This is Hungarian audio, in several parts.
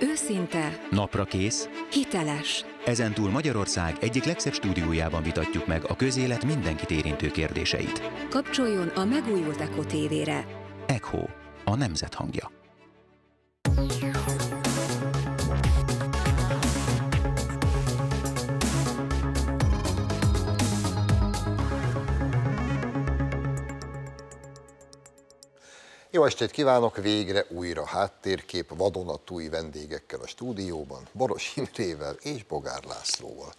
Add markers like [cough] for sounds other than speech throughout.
Őszinte. Napra kész. Hiteles. Ezentúl Magyarország egyik legszebb stúdiójában vitatjuk meg a közélet mindenkit érintő kérdéseit. Kapcsoljon a megújult Eko tévére. Echo, a nemzet hangja. Jó estét kívánok, végre újra háttérkép vadonatúj vendégekkel a stúdióban, Boros Imrével és Bogár Lászlóval.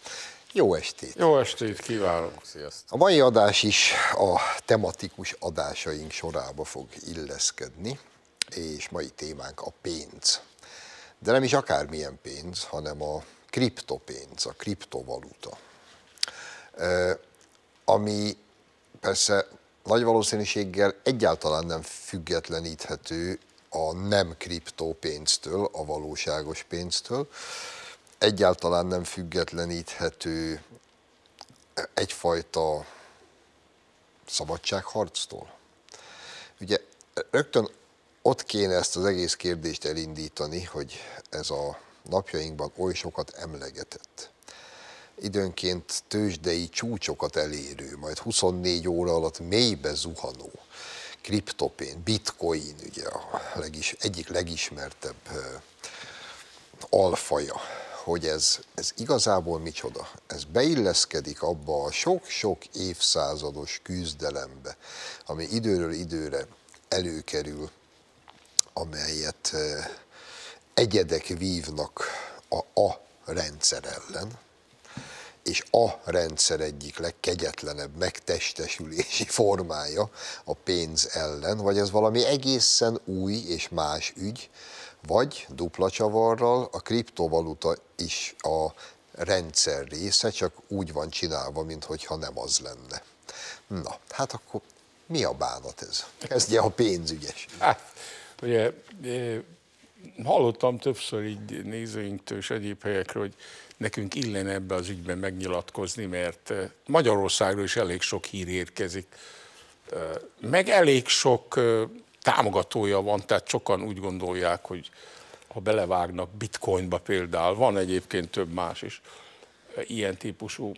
Jó estét! Jó estét kívánok! Sziasztok! A mai adás is a tematikus adásaink sorába fog illeszkedni, és mai témánk a pénz. De nem is akármilyen pénz, hanem a kriptopénz, a kriptovaluta. Ami persze nagy valószínűséggel egyáltalán nem függetleníthető a nem kriptópénztől, a valóságos pénztől, egyáltalán nem függetleníthető egyfajta szabadságharctól. Ugye rögtön ott kéne ezt az egész kérdést elindítani, hogy ez a napjainkban oly sokat emlegetett időnként tőzsdei csúcsokat elérő, majd 24 óra alatt mélybe zuhanó kriptopén, bitcoin ugye a legis, egyik legismertebb alfaja, hogy ez, ez igazából micsoda. Ez beilleszkedik abba a sok-sok évszázados küzdelembe, ami időről időre előkerül, amelyet egyedek vívnak a, a rendszer ellen, és a rendszer egyik legkegyetlenebb megtestesülési formája a pénz ellen, vagy ez valami egészen új és más ügy, vagy dupla csavarral a kriptovaluta is a rendszer része, csak úgy van csinálva, mintha nem az lenne. Na, hát akkor mi a bánat ez? Kezdje a pénzügyes. Hát, ugye eh, hallottam többször így nézőinktől és egyéb helyekről, hogy nekünk illene ebbe az ügyben megnyilatkozni, mert eh, Magyarországról is elég sok hír érkezik, eh, meg elég sok eh, támogatója van, tehát sokan úgy gondolják, hogy ha belevágnak bitcoinba például, van egyébként több más is, ilyen típusú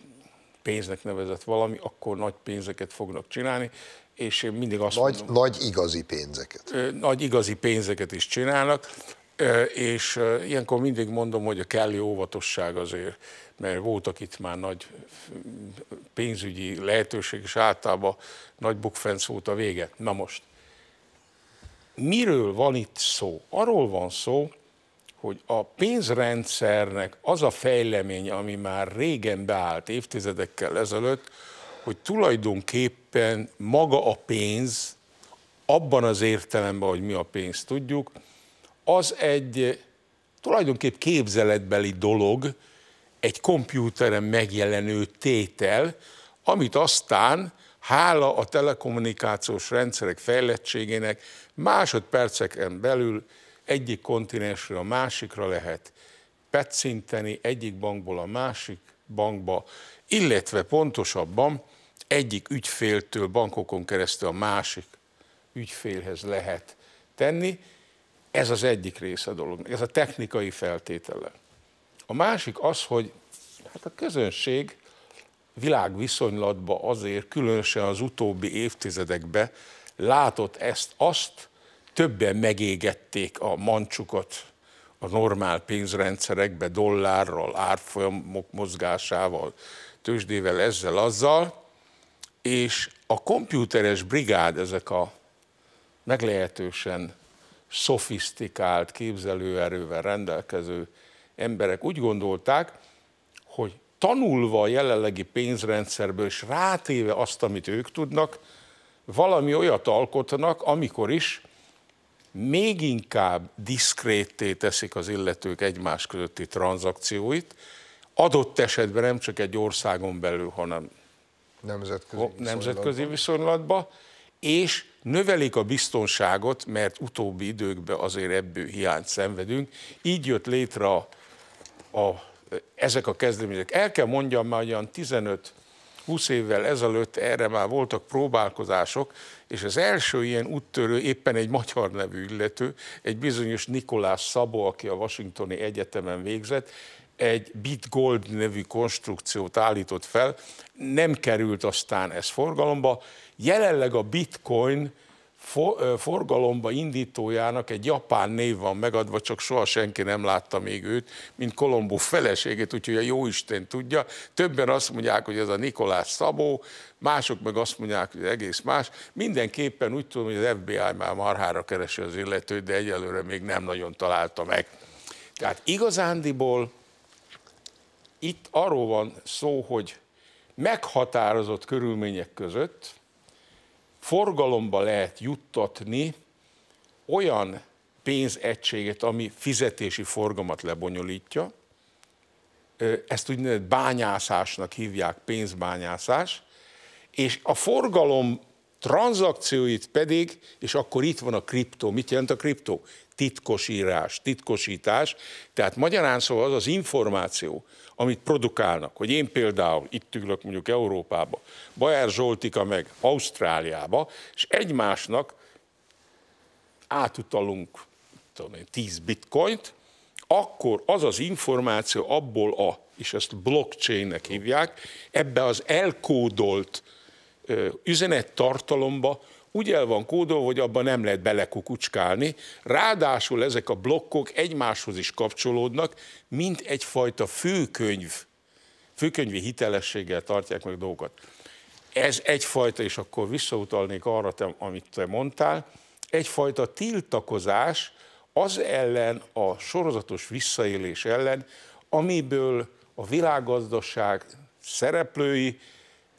pénznek nevezett valami, akkor nagy pénzeket fognak csinálni, és én mindig azt nagy, mondom... Nagy igazi pénzeket. Nagy igazi pénzeket is csinálnak, és ilyenkor mindig mondom, hogy a kellő óvatosság azért, mert voltak itt már nagy mm, pénzügyi lehetőség, és általában nagy bukfenc volt a vége. Na most, miről van itt szó? Arról van szó, hogy a pénzrendszernek az a fejlemény, ami már régen beállt évtizedekkel ezelőtt, hogy tulajdonképpen maga a pénz, abban az értelemben, hogy mi a pénzt tudjuk, az egy eh, tulajdonképp képzeletbeli dolog, egy kompjúteren megjelenő tétel, amit aztán hála a telekommunikációs rendszerek fejlettségének másodperceken belül egyik kontinensről a másikra lehet petszinteni, egyik bankból a másik bankba, illetve pontosabban egyik ügyféltől bankokon keresztül a másik ügyfélhez lehet tenni, ez az egyik része a dolognak, ez a technikai feltétele. A másik az, hogy hát a közönség világviszonylatban azért, különösen az utóbbi évtizedekben látott ezt, azt, többen megégették a mancsukat a normál pénzrendszerekbe, dollárral, árfolyamok mozgásával, tőzsdével, ezzel, azzal, és a komputeres brigád, ezek a meglehetősen szofisztikált képzelőerővel rendelkező emberek úgy gondolták, hogy tanulva a jelenlegi pénzrendszerből, és rátéve azt, amit ők tudnak, valami olyat alkotnak, amikor is még inkább diszkrétté teszik az illetők egymás közötti tranzakcióit, adott esetben nem csak egy országon belül, hanem nemzetközi, nemzetközi viszonylatba, és növelik a biztonságot, mert utóbbi időkben azért ebből hiányt szenvedünk. Így jött létre a, a, ezek a kezdeményezések. El kell mondjam, már olyan 15-20 évvel ezelőtt erre már voltak próbálkozások, és az első ilyen úttörő éppen egy magyar nevű illető, egy bizonyos Nikolás Szabó, aki a Washingtoni Egyetemen végzett, egy Bitgold nevű konstrukciót állított fel, nem került aztán ez forgalomba. Jelenleg a Bitcoin forgalomba indítójának egy japán név van megadva, csak soha senki nem látta még őt, mint Kolombó feleségét, úgyhogy a jóisten tudja. Többen azt mondják, hogy ez a Nikolás Szabó, mások meg azt mondják, hogy egész más. Mindenképpen úgy tudom, hogy az FBI már marhára keresi az illetőt, de egyelőre még nem nagyon találta meg. Tehát igazándiból itt arról van szó, hogy meghatározott körülmények között forgalomba lehet juttatni olyan pénzegységet, ami fizetési forgalmat lebonyolítja, ezt úgynevezett bányászásnak hívják, pénzbányászás, és a forgalom tranzakcióit pedig, és akkor itt van a kriptó. Mit jelent a kriptó? titkosírás, titkosítás. Tehát magyarán szóval az az információ, amit produkálnak, hogy én például itt ülök mondjuk Európába, Bajer Zsoltika meg Ausztráliába, és egymásnak átutalunk tudom én, 10 bitcoint, akkor az az információ abból a, és ezt blockchainnek hívják, ebbe az elkódolt üzenettartalomba úgy el van kódolva, hogy abban nem lehet belekukucskálni. Ráadásul ezek a blokkok egymáshoz is kapcsolódnak, mint egyfajta főkönyv, főkönyvi hitelességgel tartják meg dolgokat. Ez egyfajta, és akkor visszautalnék arra, te, amit te mondtál, egyfajta tiltakozás az ellen, a sorozatos visszaélés ellen, amiből a világgazdaság szereplői,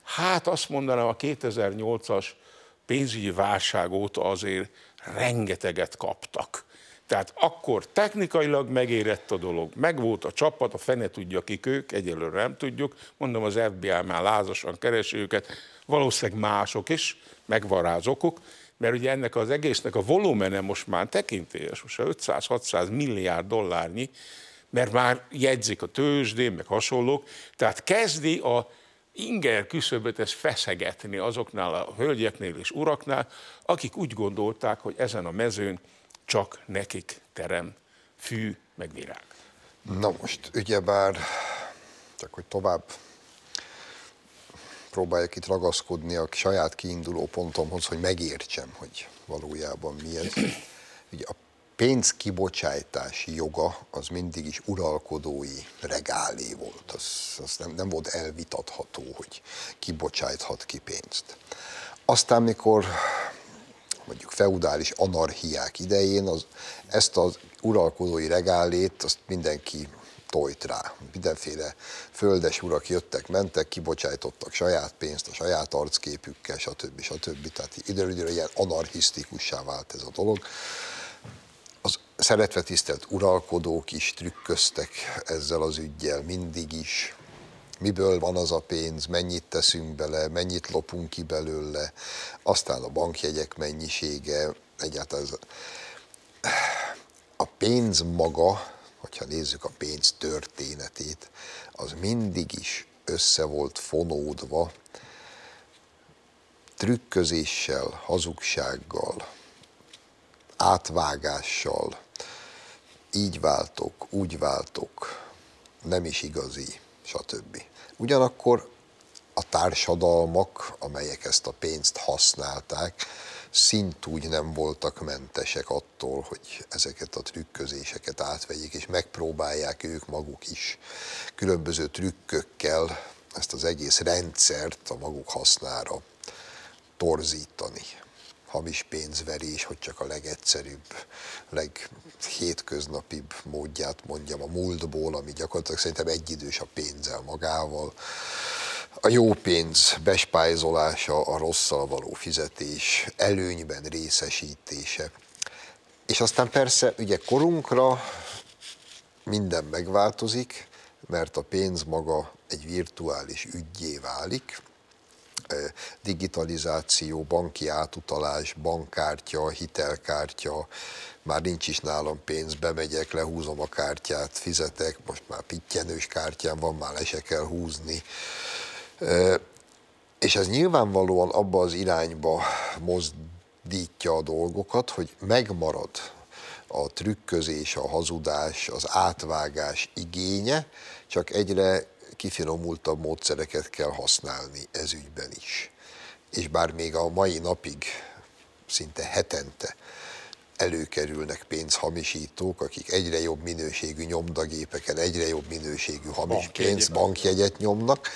hát azt mondanám a 2008-as pénzügyi válság óta azért rengeteget kaptak. Tehát akkor technikailag megérett a dolog, megvolt a csapat, a fene tudja kik ők, egyelőre nem tudjuk, mondom az FBI már lázasan keresi őket, valószínűleg mások is, megvan rá az okuk, mert ugye ennek az egésznek a volumene most már tekintélyes, most 500-600 milliárd dollárnyi, mert már jegyzik a tőzsdén, meg hasonlók, tehát kezdi a inger küszöböt ez feszegetni azoknál a hölgyeknél és uraknál, akik úgy gondolták, hogy ezen a mezőn csak nekik terem fű meg virág. Na most, ugyebár, csak hogy tovább próbáljak itt ragaszkodni a saját kiinduló pontomhoz, hogy megértsem, hogy valójában mi ez. Ugye a pénzkibocsájtási joga az mindig is uralkodói regálé volt. Az, az nem, nem volt elvitatható, hogy kibocsájthat ki pénzt. Aztán, mikor mondjuk feudális anarchiák idején, az, ezt az uralkodói regálét azt mindenki tojt rá. Mindenféle földes urak jöttek, mentek, kibocsájtottak saját pénzt a saját arcképükkel, stb. stb. stb. Tehát időről időre ilyen anarchisztikussá vált ez a dolog szeretve tisztelt uralkodók is trükköztek ezzel az ügyjel mindig is. Miből van az a pénz, mennyit teszünk bele, mennyit lopunk ki belőle, aztán a bankjegyek mennyisége, egyáltalán ez a pénz maga, hogyha nézzük a pénz történetét, az mindig is össze volt fonódva trükközéssel, hazugsággal, átvágással, így váltok, úgy váltok, nem is igazi, stb. Ugyanakkor a társadalmak, amelyek ezt a pénzt használták, szintúgy nem voltak mentesek attól, hogy ezeket a trükközéseket átvegyék, és megpróbálják ők maguk is különböző trükkökkel ezt az egész rendszert a maguk hasznára torzítani hamis pénzverés, hogy csak a legegyszerűbb, leghétköznapibb módját mondjam a múltból, ami gyakorlatilag szerintem egyidős a pénzzel magával. A jó pénz bespájzolása, a rosszal való fizetés, előnyben részesítése. És aztán persze ugye korunkra minden megváltozik, mert a pénz maga egy virtuális ügyé válik, digitalizáció, banki átutalás, bankkártya, hitelkártya, már nincs is nálam pénz, bemegyek, lehúzom a kártyát, fizetek, most már pittyenős kártyám van, már le se kell húzni. És ez nyilvánvalóan abba az irányba mozdítja a dolgokat, hogy megmarad a trükközés, a hazudás, az átvágás igénye, csak egyre kifinomultabb módszereket kell használni ez ügyben is. És bár még a mai napig szinte hetente előkerülnek pénzhamisítók, akik egyre jobb minőségű nyomdagépeken, egyre jobb minőségű hamis pénzbankjegyet nyomnak,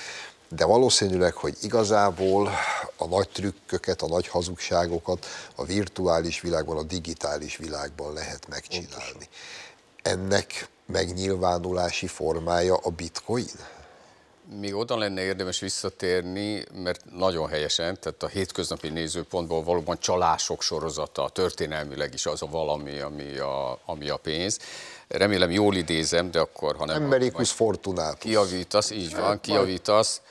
de valószínűleg, hogy igazából a nagy trükköket, a nagy hazugságokat a virtuális világban, a digitális világban lehet megcsinálni. Ennek megnyilvánulási formája a bitcoin? még oda lenne érdemes visszatérni, mert nagyon helyesen, tehát a hétköznapi nézőpontból valóban csalások sorozata, történelmileg is az a valami, ami a, ami a pénz. Remélem jól idézem, de akkor, ha nem... Emberikus fortunátus. Kiavítasz, így van, kiavítasz.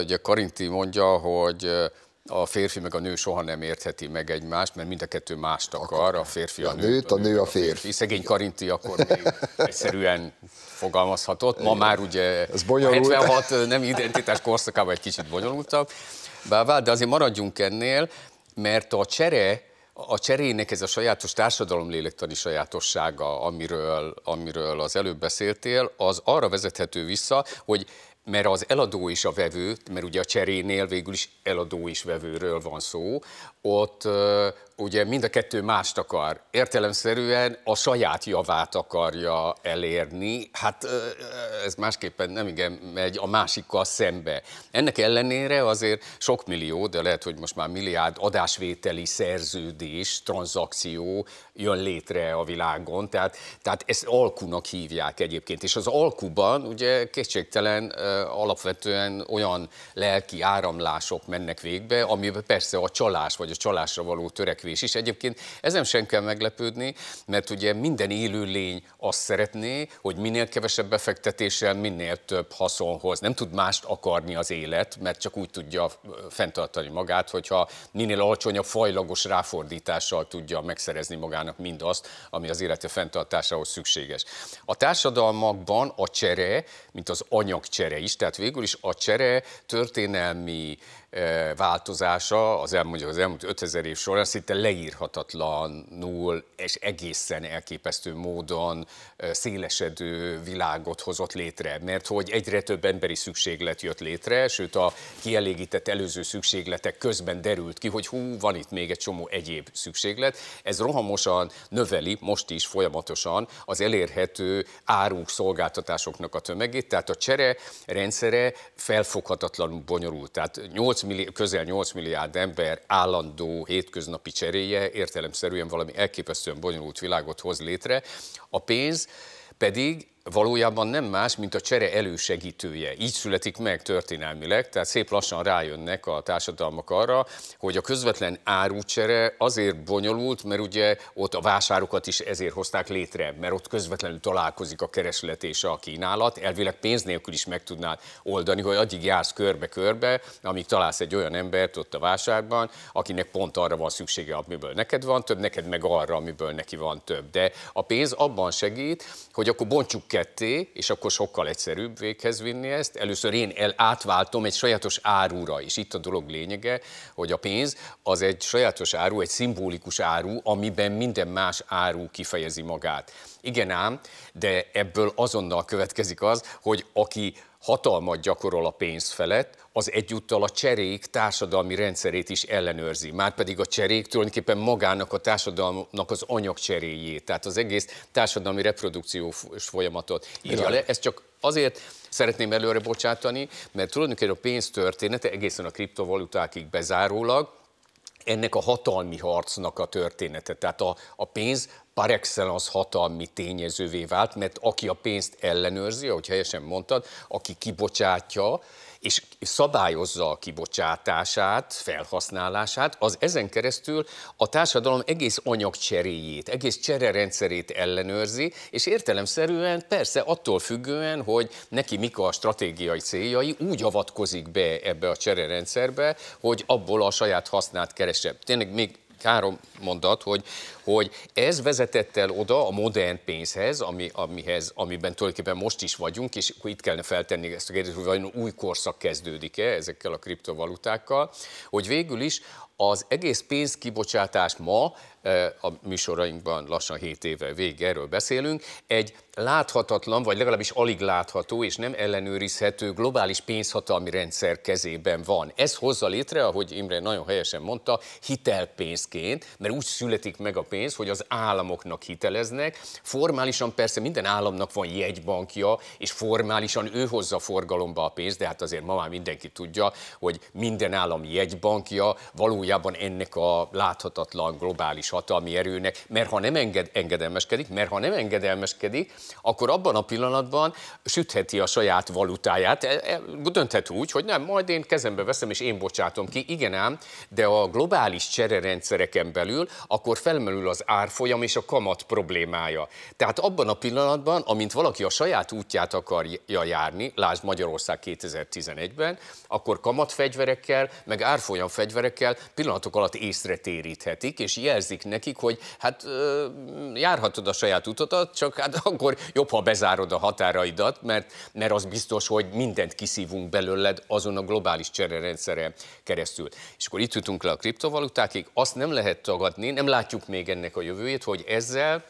Ugye Karinti mondja, hogy a férfi meg a nő soha nem értheti meg egymást, mert mind a kettő mást akar, a férfi a, a nőt, a nő a, nő, a férfi. férfi. Szegény Karinti akkor még egyszerűen fogalmazhatott. Ma már ugye Ez bonyolult. 76 nem identitás korszakában egy kicsit bonyolultabb. Vált, de azért maradjunk ennél, mert a csere a cserének ez a sajátos lélektani sajátossága, amiről, amiről az előbb beszéltél, az arra vezethető vissza, hogy mert az eladó is a vevő, mert ugye a cserénél végül is eladó is vevőről van szó, ott ugye mind a kettő mást akar. Értelemszerűen a saját javát akarja elérni, hát ez másképpen nem igen megy a másikkal szembe. Ennek ellenére azért sok millió, de lehet, hogy most már milliárd adásvételi szerződés, tranzakció jön létre a világon, tehát, tehát ezt alkunak hívják egyébként, és az alkuban ugye kétségtelen alapvetően olyan lelki áramlások mennek végbe, amiben persze a csalás vagy a csalásra való törekvés is. Egyébként ezen sem kell meglepődni, mert ugye minden élő lény azt szeretné, hogy minél kevesebb befektetéssel, minél több haszonhoz. Nem tud mást akarni az élet, mert csak úgy tudja fenntartani magát, hogyha minél alacsonyabb fajlagos ráfordítással tudja megszerezni magát magának mindazt, ami az élete fenntartásához szükséges. A társadalmakban a csere, mint az anyagcsere is, tehát végül is a csere történelmi változása az elmúlt az elmúlt 5000 év során szinte leírhatatlanul és egészen elképesztő módon szélesedő világot hozott létre, mert hogy egyre több emberi szükséglet jött létre, sőt a kielégített előző szükségletek közben derült ki, hogy hú, van itt még egy csomó egyéb szükséglet. Ez rohamosan növeli most is folyamatosan az elérhető áruk, szolgáltatásoknak a tömegét, tehát a csere rendszere felfoghatatlanul bonyolult. Tehát 8 8 közel 8 milliárd ember állandó hétköznapi cseréje értelemszerűen valami elképesztően bonyolult világot hoz létre. A pénz pedig valójában nem más, mint a csere elősegítője. Így születik meg történelmileg, tehát szép lassan rájönnek a társadalmak arra, hogy a közvetlen árucsere azért bonyolult, mert ugye ott a vásárokat is ezért hozták létre, mert ott közvetlenül találkozik a kereslet és a kínálat. Elvileg pénz nélkül is meg tudnád oldani, hogy addig jársz körbe-körbe, amíg találsz egy olyan embert ott a vásárban, akinek pont arra van szüksége, amiből neked van több, neked meg arra, amiből neki van több. De a pénz abban segít, hogy akkor bontsuk ketté, és akkor sokkal egyszerűbb véghez vinni ezt. Először én el, átváltom egy sajátos árura, és itt a dolog lényege, hogy a pénz az egy sajátos áru, egy szimbolikus áru, amiben minden más áru kifejezi magát. Igen ám, de ebből azonnal következik az, hogy aki hatalmat gyakorol a pénz felett, az egyúttal a cserék társadalmi rendszerét is ellenőrzi. Márpedig a cserék tulajdonképpen magának a társadalomnak az anyagcseréjét, tehát az egész társadalmi reprodukciós folyamatot írja le. Ez csak azért szeretném előre bocsátani, mert tulajdonképpen a pénz története egészen a kriptovalutákig bezárólag ennek a hatalmi harcnak a története. Tehát a, a pénz par excellence hatalmi tényezővé vált, mert aki a pénzt ellenőrzi, ahogy helyesen mondtad, aki kibocsátja, és szabályozza a kibocsátását, felhasználását, az ezen keresztül a társadalom egész anyagcseréjét, egész csererendszerét ellenőrzi, és értelemszerűen persze attól függően, hogy neki mik a stratégiai céljai, úgy avatkozik be ebbe a csererendszerbe, hogy abból a saját hasznát keresebb. Tényleg még három mondat, hogy, hogy ez vezetett el oda a modern pénzhez, ami, amihez, amiben tulajdonképpen most is vagyunk, és itt kellene feltenni ezt a kérdést, hogy vajon új korszak kezdődik-e ezekkel a kriptovalutákkal, hogy végül is az egész pénzkibocsátás ma E, a műsorainkban lassan 7 éve végig erről beszélünk, egy láthatatlan, vagy legalábbis alig látható és nem ellenőrizhető globális pénzhatalmi rendszer kezében van. Ez hozza létre, ahogy Imre nagyon helyesen mondta, hitelpénzként, mert úgy születik meg a pénz, hogy az államoknak hiteleznek. Formálisan persze minden államnak van jegybankja, és formálisan ő hozza forgalomba a pénzt, de hát azért ma már mindenki tudja, hogy minden állam jegybankja valójában ennek a láthatatlan globális hatalmi erőnek, mert ha nem enged, engedelmeskedik, mert ha nem engedelmeskedik, akkor abban a pillanatban sütheti a saját valutáját, e, e, dönthet úgy, hogy nem, majd én kezembe veszem és én bocsátom ki, igen ám, de a globális csererendszereken belül akkor felmerül az árfolyam és a kamat problémája. Tehát abban a pillanatban, amint valaki a saját útját akarja járni, lásd Magyarország 2011-ben, akkor kamatfegyverekkel, meg árfolyam fegyverekkel pillanatok alatt észre téríthetik, és jelzik megértették nekik, hogy hát járhatod a saját utadat, csak hát akkor jobb, ha bezárod a határaidat, mert, mert az biztos, hogy mindent kiszívunk belőled azon a globális csererendszere keresztül. És akkor itt jutunk le a kriptovalutákig, azt nem lehet tagadni, nem látjuk még ennek a jövőjét, hogy ezzel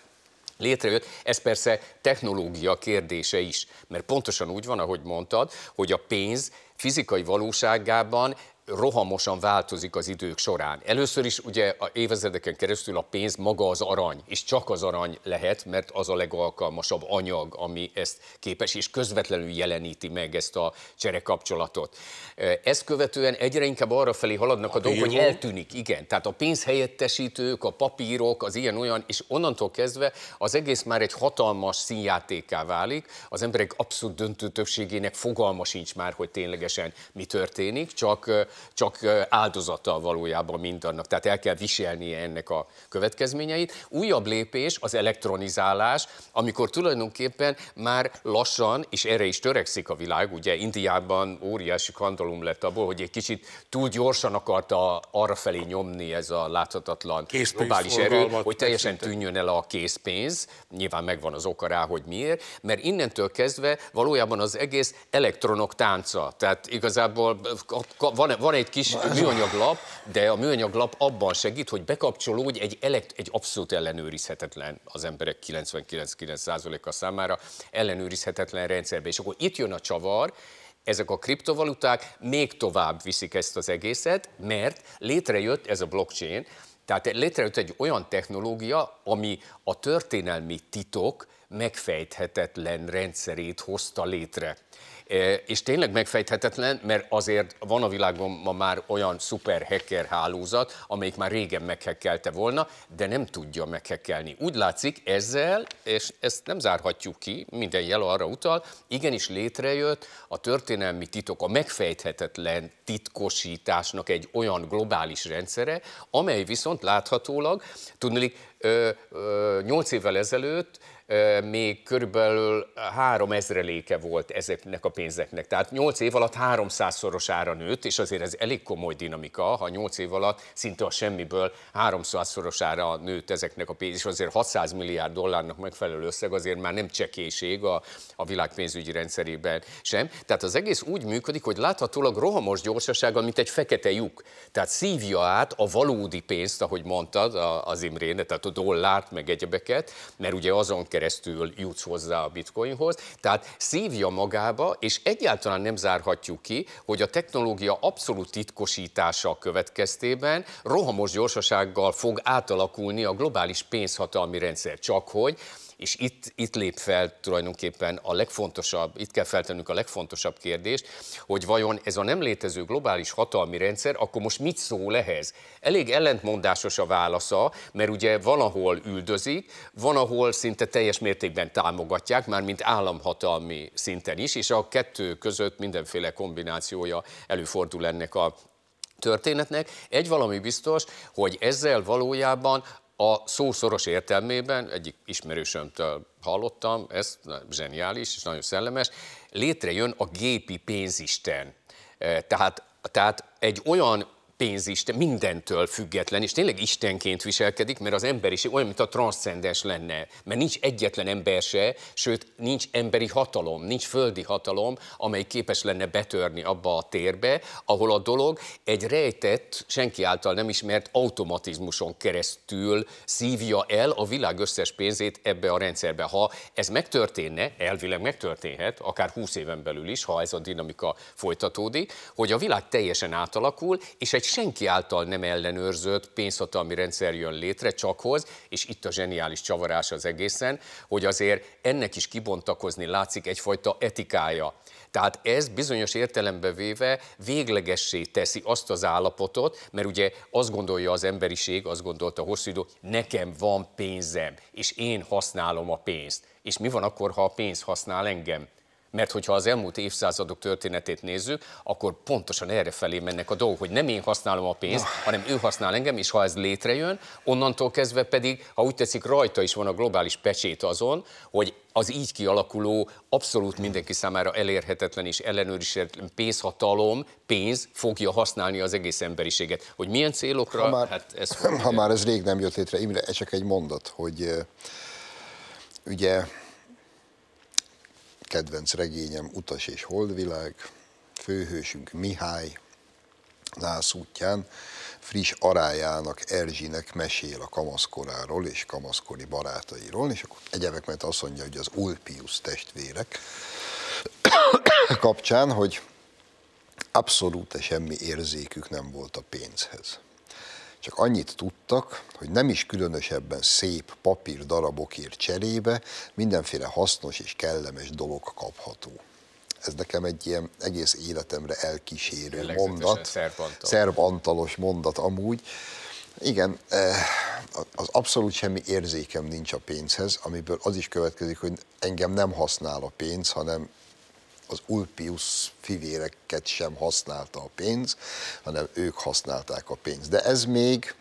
létrejött. Ez persze technológia kérdése is, mert pontosan úgy van, ahogy mondtad, hogy a pénz fizikai valóságában rohamosan változik az idők során. Először is ugye a évezredeken keresztül a pénz maga az arany, és csak az arany lehet, mert az a legalkalmasabb anyag, ami ezt képes, és közvetlenül jeleníti meg ezt a cserekapcsolatot. Eh, ezt követően egyre inkább arra felé haladnak a, a dolgok, hogy eltűnik, igen. Tehát a pénz helyettesítők, a papírok, az ilyen-olyan, és onnantól kezdve az egész már egy hatalmas színjátéká válik, az emberek abszolút döntő többségének fogalma sincs már, hogy ténylegesen mi történik, csak eh, csak áldozata valójában mindannak. Tehát el kell viselnie ennek a következményeit. Újabb lépés az elektronizálás, amikor tulajdonképpen már lassan, és erre is törekszik a világ, ugye Indiában óriási kandalum lett abból, hogy egy kicsit túl gyorsan akarta arra felé nyomni ez a láthatatlan Készpénz globális erő, hogy teljesen tűnjön el a készpénz, nyilván megvan az oka rá, hogy miért, mert innentől kezdve valójában az egész elektronok tánca, tehát igazából van, van egy kis műanyaglap, de a műanyaglap abban segít, hogy bekapcsolódj egy, elekt, egy abszolút ellenőrizhetetlen az emberek 99,9%-a számára ellenőrizhetetlen rendszerbe. És akkor itt jön a csavar, ezek a kriptovaluták még tovább viszik ezt az egészet, mert létrejött ez a blockchain, tehát létrejött egy olyan technológia, ami a történelmi titok, megfejthetetlen rendszerét hozta létre. E, és tényleg megfejthetetlen, mert azért van a világon ma már olyan szuper hacker hálózat, amelyik már régen meghekkelte volna, de nem tudja meghekkelni. Úgy látszik ezzel, és ezt nem zárhatjuk ki, minden jel arra utal, igenis létrejött a történelmi titok, a megfejthetetlen titkosításnak egy olyan globális rendszere, amely viszont láthatólag, tudnélik, 8 évvel ezelőtt még körülbelül három ezreléke volt ezeknek a pénzeknek. Tehát 8 év alatt 300-szoros ára nőtt, és azért ez elég komoly dinamika, ha 8 év alatt szinte a semmiből 300-szoros ára nőtt ezeknek a pénz, és azért 600 milliárd dollárnak megfelelő összeg azért már nem csekéség a, a világ pénzügyi rendszerében sem. Tehát az egész úgy működik, hogy láthatólag rohamos gyorsasággal, mint egy fekete lyuk. Tehát szívja át a valódi pénzt, ahogy mondtad az Imrén, tehát a dollárt, meg egyebeket, mert ugye azon keresztül keresztül jutsz hozzá a bitcoinhoz. Tehát szívja magába, és egyáltalán nem zárhatjuk ki, hogy a technológia abszolút titkosítása következtében rohamos gyorsasággal fog átalakulni a globális pénzhatalmi rendszer. Csak hogy és itt, itt lép fel tulajdonképpen a legfontosabb, itt kell feltennünk a legfontosabb kérdést, hogy vajon ez a nem létező globális hatalmi rendszer, akkor most mit szól ehhez? Elég ellentmondásos a válasza, mert ugye van, ahol üldözik, van, ahol szinte teljes mértékben támogatják, már mint államhatalmi szinten is, és a kettő között mindenféle kombinációja előfordul ennek a történetnek. Egy valami biztos, hogy ezzel valójában a szószoros értelmében, egyik ismerősömtől hallottam, ez zseniális és nagyon szellemes, létrejön a gépi pénzisten. Eh, tehát, tehát egy olyan pénzisten, mindentől független, és tényleg istenként viselkedik, mert az emberiség olyan, mint a transzcendens lenne, mert nincs egyetlen ember se, sőt, nincs emberi hatalom, nincs földi hatalom, amely képes lenne betörni abba a térbe, ahol a dolog egy rejtett, senki által nem ismert automatizmuson keresztül szívja el a világ összes pénzét ebbe a rendszerbe. Ha ez megtörténne, elvileg megtörténhet, akár 20 éven belül is, ha ez a dinamika folytatódik, hogy a világ teljesen átalakul, és egy senki által nem ellenőrzött pénzhatalmi rendszer jön létre, csak hoz, és itt a zseniális csavarás az egészen, hogy azért ennek is kibontakozni látszik egyfajta etikája. Tehát ez bizonyos értelembe véve véglegessé teszi azt az állapotot, mert ugye azt gondolja az emberiség, azt gondolta hosszú idő, nekem van pénzem, és én használom a pénzt. És mi van akkor, ha a pénz használ engem? Mert hogyha az elmúlt évszázadok történetét nézzük, akkor pontosan erre felé mennek a dolgok, hogy nem én használom a pénzt, hanem ő használ engem, és ha ez létrejön, onnantól kezdve pedig, ha úgy tetszik, rajta is van a globális pecsét azon, hogy az így kialakuló, abszolút mindenki számára elérhetetlen és ellenőrizhetetlen pénzhatalom, pénz fogja használni az egész emberiséget. Hogy milyen célokra, ha már, hát ez... [clears throat] Ha már ez rég nem jött létre, Imre, csak egy mondat, hogy ugye kedvenc regényem Utas és Holdvilág, főhősünk Mihály, Nász útján friss arájának, Erzsinek mesél a kamaszkoráról és kamaszkori barátairól, és akkor egyebek mert azt mondja, hogy az Ulpius testvérek kapcsán, hogy abszolút semmi érzékük nem volt a pénzhez. Csak annyit tudtak, hogy nem is különösebben szép papír darabokért cserébe mindenféle hasznos és kellemes dolog kapható ez nekem egy ilyen egész életemre elkísérő mondat. Szerbantal. Szervantalos mondat amúgy. Igen, eh, az abszolút semmi érzékem nincs a pénzhez, amiből az is következik, hogy engem nem használ a pénz, hanem az Ulpius fivéreket sem használta a pénz, hanem ők használták a pénzt. De ez még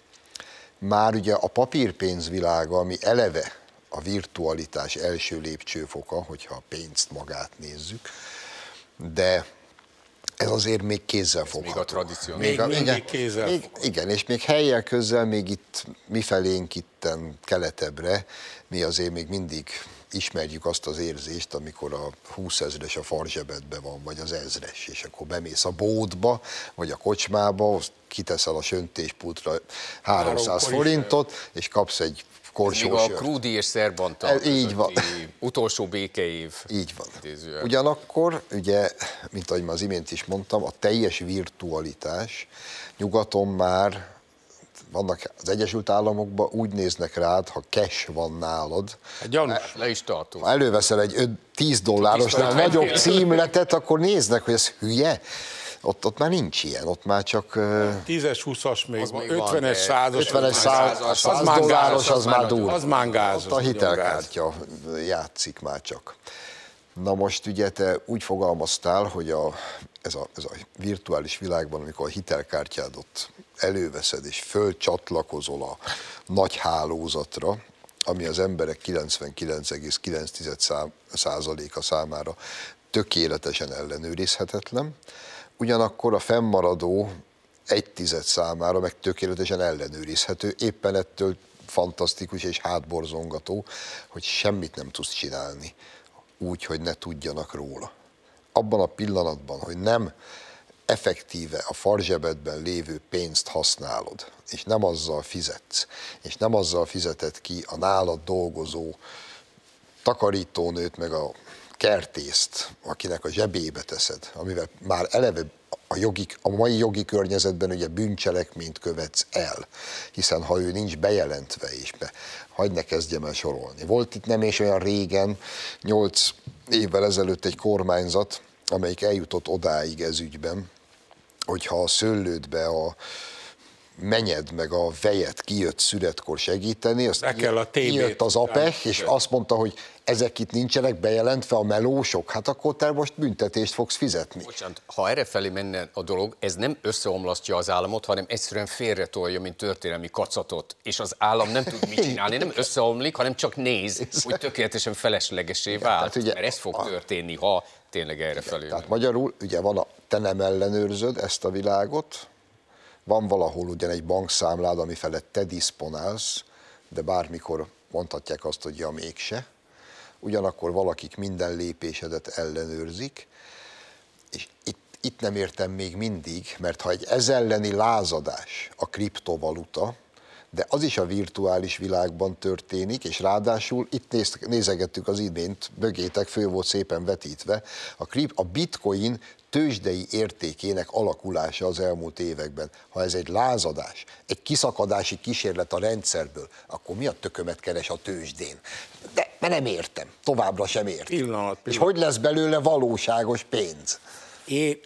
már ugye a papírpénz világa, ami eleve a virtualitás első lépcsőfoka, hogyha a pénzt magát nézzük, de ez azért még kézzel fog. Még a tradicionális. Még, még, igen, még kézzel még, Igen, és még helyek közel, még itt mifelénk itten keletebbre, mi azért még mindig ismerjük azt az érzést, amikor a 20 ezres a farzsebedbe van, vagy az ezres, és akkor bemész a bódba, vagy a kocsmába, azt kiteszel a söntéspultra 300 forintot, és kapsz egy korsó a Krúdi Szerbanta. Ez így van. Utolsó békeév. Így van. Idézően. Ugyanakkor, ugye, mint ahogy már az imént is mondtam, a teljes virtualitás nyugaton már vannak az Egyesült Államokban úgy néznek rád, ha cash van nálad. Hát gyanús, e, le is tartunk. Ha előveszel egy 10 dollárosnál nagyobb címletet, akkor néznek, hogy ez hülye. Ott, ott már nincs ilyen, ott már csak... 10-es, 20-as még, van, 50-es, 100-as, 50-es, 100 az már dolláros, az, az már durva. Az már gázos. Ott a hitelkártya játszik már csak. Na most ugye te úgy fogalmaztál, hogy a, ez, a, ez a virtuális világban, amikor a hitelkártyádot előveszed és fölcsatlakozol a nagy hálózatra, ami az emberek 99,9%-a számára tökéletesen ellenőrizhetetlen, ugyanakkor a fennmaradó egy tized számára meg tökéletesen ellenőrizhető, éppen ettől fantasztikus és hátborzongató, hogy semmit nem tudsz csinálni úgy, hogy ne tudjanak róla. Abban a pillanatban, hogy nem effektíve a farzsebedben lévő pénzt használod, és nem azzal fizetsz, és nem azzal fizeted ki a nálad dolgozó takarítónőt, meg a kertészt, akinek a zsebébe teszed, amivel már eleve a, jogi, a mai jogi környezetben ugye bűncselekményt követsz el, hiszen ha ő nincs bejelentve és be, hagyd ne kezdjem el sorolni. Volt itt nem és olyan régen, nyolc évvel ezelőtt egy kormányzat, amelyik eljutott odáig ez ügyben, hogyha a szőlődbe a menyed meg a vejet kijött születkor segíteni, azt Be kell a kijött az APEH, és azt mondta, hogy ezek itt nincsenek bejelentve a melósok, hát akkor te most büntetést fogsz fizetni. Bocsánat, ha erre felé menne a dolog, ez nem összeomlasztja az államot, hanem egyszerűen félretolja, mint történelmi kacatot, és az állam nem tud mit csinálni, nem összeomlik, hanem csak néz, [laughs] hogy tökéletesen feleslegesé vált, mert ez fog történni, ha tényleg erre felé. Tehát magyarul ugye van a, te nem ellenőrzöd ezt a világot, van valahol ugyan egy bankszámlád, ami felett te diszponálsz, de bármikor mondhatják azt, hogy ja, mégse. Ugyanakkor valakik minden lépésedet ellenőrzik, és itt, itt nem értem még mindig, mert ha egy ez elleni lázadás a kriptovaluta, de az is a virtuális világban történik, és ráadásul itt néz, nézegettük az idént, mögétek fő volt szépen vetítve, a, krip, a bitcoin tőzsdei értékének alakulása az elmúlt években. Ha ez egy lázadás, egy kiszakadási kísérlet a rendszerből, akkor mi a tökömet keres a tőzsdén? De mert nem értem, továbbra sem értem. Pillanat, pillanat. És hogy lesz belőle valóságos pénz? Én,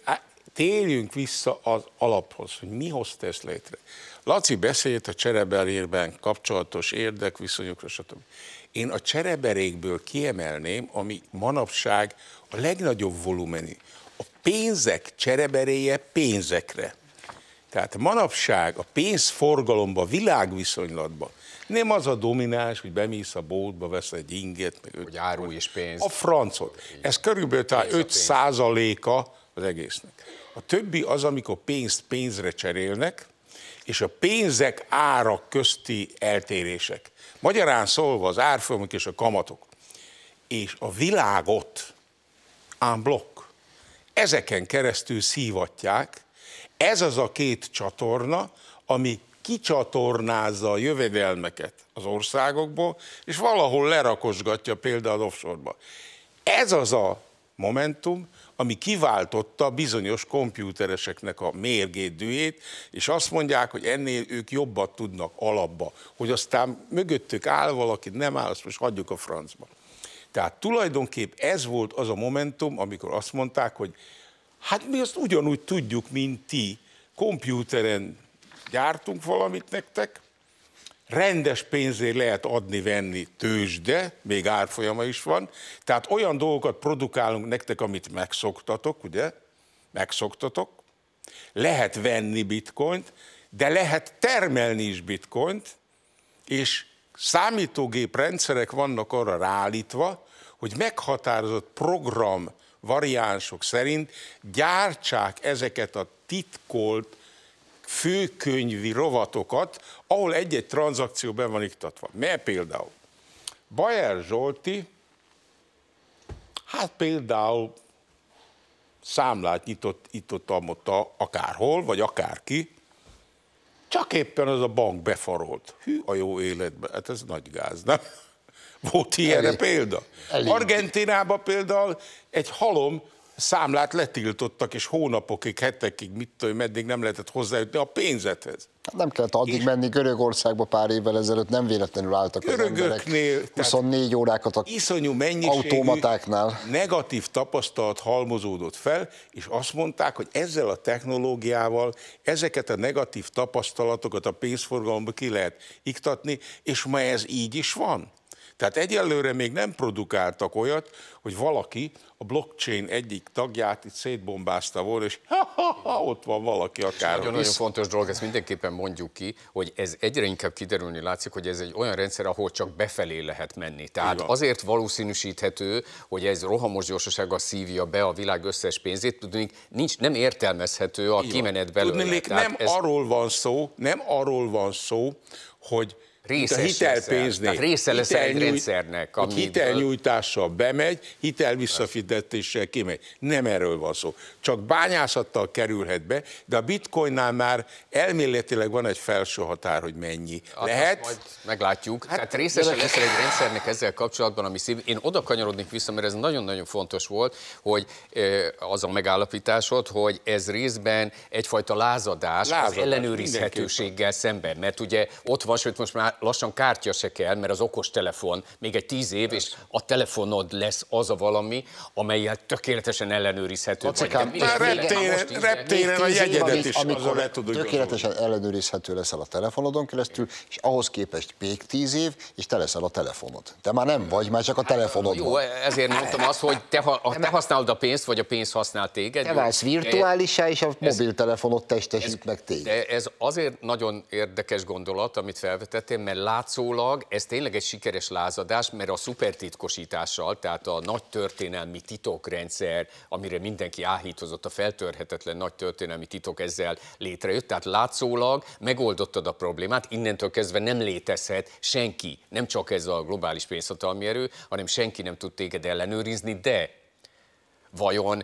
térjünk vissza az alaphoz, hogy mi hozta ezt létre. Laci beszélt a csereberérben kapcsolatos érdekviszonyokra, stb. Én a csereberékből kiemelném, ami manapság a legnagyobb volumenű. A pénzek csereberéje pénzekre. Tehát manapság a pénzforgalomba, világviszonylatba nem az a domináns, hogy bemész a boltba, vesz egy inget, meg hogy áru és pénz. A francot. Ez körülbelül tehát 5 százaléka az egésznek. A többi az, amikor pénzt pénzre cserélnek, és a pénzek ára közti eltérések. Magyarán szólva az árfolyamok és a kamatok. És a világot ám blokk. Ezeken keresztül szívatják. Ez az a két csatorna, ami kicsatornázza a jövedelmeket az országokból, és valahol lerakosgatja például offshore-ba. Ez az a momentum, ami kiváltotta bizonyos kompjútereseknek a mérgédőjét, és azt mondják, hogy ennél ők jobbat tudnak alapba, hogy aztán mögöttük áll valaki, nem áll, azt most hagyjuk a francba. Tehát tulajdonképp ez volt az a momentum, amikor azt mondták, hogy hát mi azt ugyanúgy tudjuk, mint ti, kompjúteren gyártunk valamit nektek, rendes pénzért lehet adni-venni tőzsde, még árfolyama is van, tehát olyan dolgokat produkálunk nektek, amit megszoktatok, ugye? Megszoktatok. Lehet venni bitcoint, de lehet termelni is bitcoint, és számítógép rendszerek vannak arra ráállítva, hogy meghatározott program variánsok szerint gyártsák ezeket a titkolt főkönyvi rovatokat, ahol egy-egy tranzakció be van iktatva. Mert például Bajer Zsolti, hát például számlát nyitott itt ott ott akárhol, vagy akárki, csak éppen az a bank befarolt. Hű a jó életben. hát ez nagy gáz, nem? [laughs] Volt ilyen példa? Argentinában például egy halom számlát letiltottak, és hónapokig, hetekig, mit tudom, meddig nem lehetett hozzájutni a pénzethez. Hát nem kellett addig és menni Görögországba pár évvel ezelőtt, nem véletlenül álltak az emberek 24 órákat a iszonyú automatáknál. negatív tapasztalat halmozódott fel, és azt mondták, hogy ezzel a technológiával ezeket a negatív tapasztalatokat a pénzforgalomba ki lehet iktatni, és ma ez így is van. Tehát egyelőre még nem produkáltak olyat, hogy valaki a blockchain egyik tagját itt szétbombázta volna, és ha, ha, ha, ott van valaki akár. Nagyon, nagyon fontos dolog, ezt mindenképpen mondjuk ki, hogy ez egyre inkább kiderülni látszik, hogy ez egy olyan rendszer, ahol csak befelé lehet menni. Tehát azért valószínűsíthető, hogy ez rohamos gyorsasággal szívja be a világ összes pénzét, tudni, nincs, nem értelmezhető a kimenet belőle. Tudni, nem ez... arról van szó, nem arról van szó, hogy Részes a hitelpénznél. Tehát része lesz hitel egy rendszernek. Amiből... Hitelnyújtással bemegy, hitel visszafizetéssel kimegy. Nem erről van szó. Csak bányászattal kerülhet be, de a bitcoinnál már elméletileg van egy felső határ, hogy mennyi. Hát Lehet? Majd meglátjuk. Hát, Tehát részese de... lesz egy rendszernek ezzel kapcsolatban, ami szív... Én oda kanyarodnék vissza, mert ez nagyon-nagyon fontos volt, hogy az a megállapításod, hogy ez részben egyfajta lázadás, lázadás az ellenőrizhetőséggel szemben. Mert ugye ott van, sőt most már lassan kártya se kell, mert az okos telefon még egy tíz év, Persze. és a telefonod lesz az a valami, amelyet tökéletesen ellenőrizhető. Lacikám, reptéren, reptéren a jegyedet is amikor tudod Tökéletesen ellenőrizhető leszel a telefonodon keresztül, és ahhoz képest még tíz év, és te leszel a telefonod. Te már nem vagy, már csak a telefonod Jó, ezért mondtam azt, hogy te, ha, te használod a pénzt, vagy a pénz használ téged. Te válsz virtuálisá, és a mobiltelefonod testesít meg téged. De ez azért nagyon érdekes gondolat, amit felvetettél, mert látszólag ez tényleg egy sikeres lázadás, mert a szupertitkosítással, tehát a nagy történelmi titokrendszer, amire mindenki áhítozott, a feltörhetetlen nagy történelmi titok ezzel létrejött, tehát látszólag megoldottad a problémát, innentől kezdve nem létezhet senki, nem csak ez a globális pénzhatalmi erő, hanem senki nem tud téged ellenőrizni, de vajon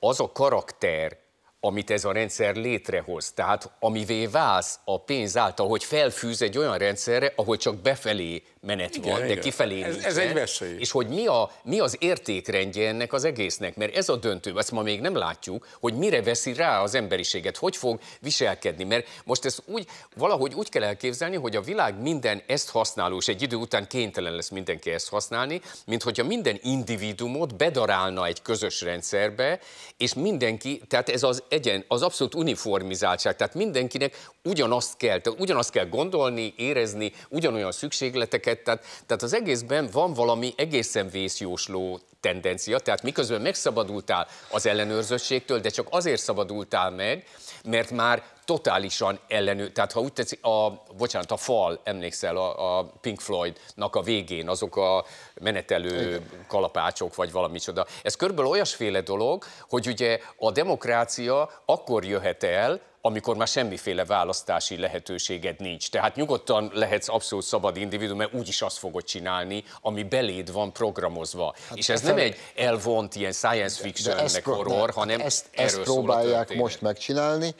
az a karakter, amit ez a rendszer létrehoz. Tehát amivé válsz a pénz által, hogy felfűz egy olyan rendszerre, ahol csak befelé menet igen, van, igen. de kifelé ez, nincsen, ez egy veszély. És hogy mi, a, mi az értékrendje ennek az egésznek, mert ez a döntő, ezt ma még nem látjuk, hogy mire veszi rá az emberiséget, hogy fog viselkedni, mert most ezt úgy, valahogy úgy kell elképzelni, hogy a világ minden ezt használó, és egy idő után kénytelen lesz mindenki ezt használni, mint hogyha minden individumot bedarálna egy közös rendszerbe, és mindenki, tehát ez az egyen, az abszolút uniformizáltság, tehát mindenkinek ugyanazt kell, tehát ugyanazt kell gondolni, érezni, ugyanolyan szükségleteket, embereket, tehát, tehát az egészben van valami egészen vészjósló tendencia, tehát miközben megszabadultál az ellenőrzöttségtől, de csak azért szabadultál meg, mert már totálisan ellenő, tehát ha úgy tetszik, a, bocsánat, a fal, emlékszel a, a Pink Floydnak a végén, azok a menetelő kalapácsok, vagy valami csoda. Ez körülbelül olyasféle dolog, hogy ugye a demokrácia akkor jöhet el, amikor már semmiféle választási lehetőséged nincs. Tehát nyugodtan lehetsz abszolút szabad individuum, mert úgyis azt fogod csinálni, ami beléd van programozva. Hát És ez e nem egy elvont ilyen science fiction horror, hát hanem ezt, erről ezt próbálják most megcsinálni.